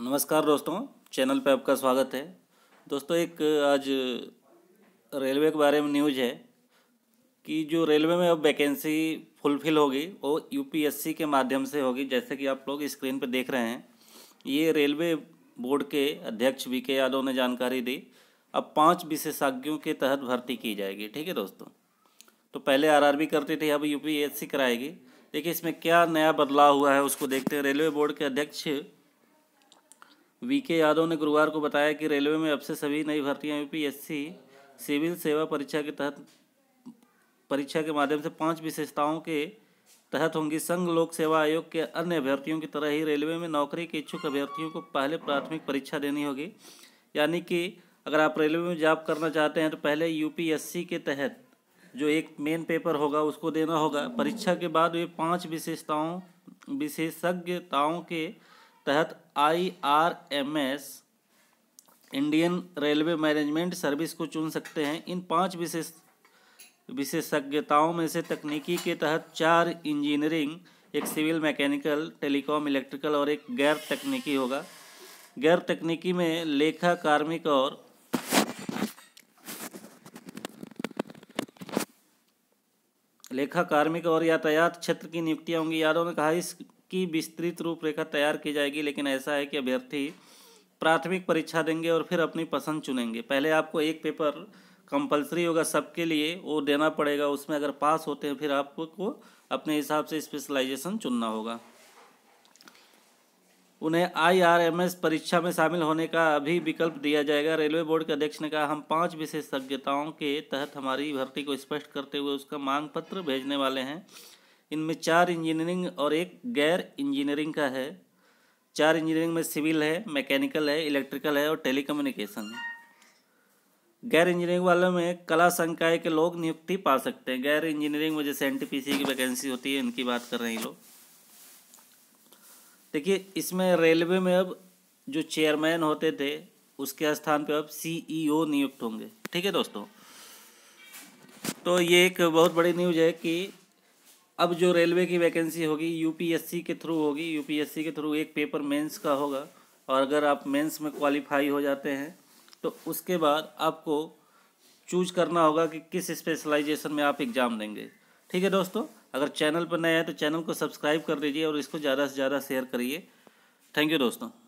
नमस्कार दोस्तों चैनल पे आपका स्वागत है दोस्तों एक आज रेलवे के बारे में न्यूज है कि जो रेलवे में अब वैकेंसी फुलफिल होगी वो यूपीएससी के माध्यम से होगी जैसे कि आप लोग स्क्रीन पर देख रहे हैं ये रेलवे बोर्ड के अध्यक्ष वी के यादव ने जानकारी दी अब पाँच विशेषज्ञों के तहत भर्ती की जाएगी ठीक है दोस्तों तो पहले आरआरबी करती थी अब यूपीएससी कराएगी देखिए इसमें क्या नया बदलाव हुआ है उसको देखते हैं रेलवे बोर्ड के अध्यक्ष वीके यादव ने गुरुवार को बताया कि रेलवे में अब से सभी नई भर्तियां यूपीएससी सिविल सेवा परीक्षा के तहत परीक्षा के माध्यम से पांच विशेषताओं के तहत होंगी संघ लोक सेवा आयोग के अन्य अभ्यर्थियों की तरह ही रेलवे में नौकरी के इच्छुक अभ्यर्थियों को पहले प्राथमिक परीक्षा देनी होगी यानी कि अगर आप रेलवे में जॉब करना चाहते हैं तो पहले यूपीएससी के तहत जो एक मेन पेपर होगा उसको देना होगा परीक्षा के बाद वे पांच विशेषताओं विशेषज्ञताओं के तहत IRMS Indian railway management service को चुन सकते हैं इन पांच विशेष विशेषज्ञताओं में से तकनीकी के तहत चार इंजीनियरिंग एक सिविल मैकेनिकल टेलीकॉम इलेक्ट्रिकल और एक गैर तकनीकी होगा गैर तकनीकी में लेखा कार्मिक और लेखा कार्मिक और यातायात क्षेत्र की नियुक्तियां होंगी यादव ने कहा इस की विस्तृत रूपरेखा तैयार की जाएगी लेकिन ऐसा है कि अभ्यर्थी प्राथमिक परीक्षा देंगे और फिर अपनी पसंद चुनेंगे पहले आपको एक पेपर कंपलसरी होगा सबके लिए वो देना पड़ेगा उसमें अगर पास होते हैं फिर आपको अपने हिसाब से स्पेशलाइजेशन चुनना होगा उन्हें आईआरएमएस परीक्षा में शामिल होने का अभी विकल्प दिया जाएगा रेलवे बोर्ड के अध्यक्ष ने कहा हम पांच विशेषज्ञताओं के तहत हमारी भर्ती को स्पष्ट करते हुए उसका मांग पत्र भेजने वाले हैं इनमें चार इंजीनियरिंग और एक गैर इंजीनियरिंग का है चार इंजीनियरिंग में सिविल है मैकेनिकल है इलेक्ट्रिकल है और टेलीकम्युनिकेशन है गैर इंजीनियरिंग वालों में कला संकाय के लोग नियुक्ति पा सकते हैं गैर इंजीनियरिंग में जैसे एन की वैकेंसी होती है इनकी बात कर रहे हैं लोग देखिए इसमें रेलवे में अब जो चेयरमैन होते थे उसके स्थान पर अब सी e नियुक्त होंगे ठीक है दोस्तों तो ये एक बहुत बड़ी न्यूज है कि अब जो रेलवे की वैकेंसी होगी यूपीएससी के थ्रू होगी यूपीएससी के थ्रू एक पेपर मेंस का होगा और अगर आप मेंस में क्वालिफाई हो जाते हैं तो उसके बाद आपको चूज करना होगा कि किस स्पेशलाइजेशन में आप एग्ज़ाम देंगे ठीक है दोस्तों अगर चैनल पर नए हैं तो चैनल को सब्सक्राइब कर लीजिए और इसको ज़्यादा से ज़्यादा शेयर करिए थैंक यू दोस्तों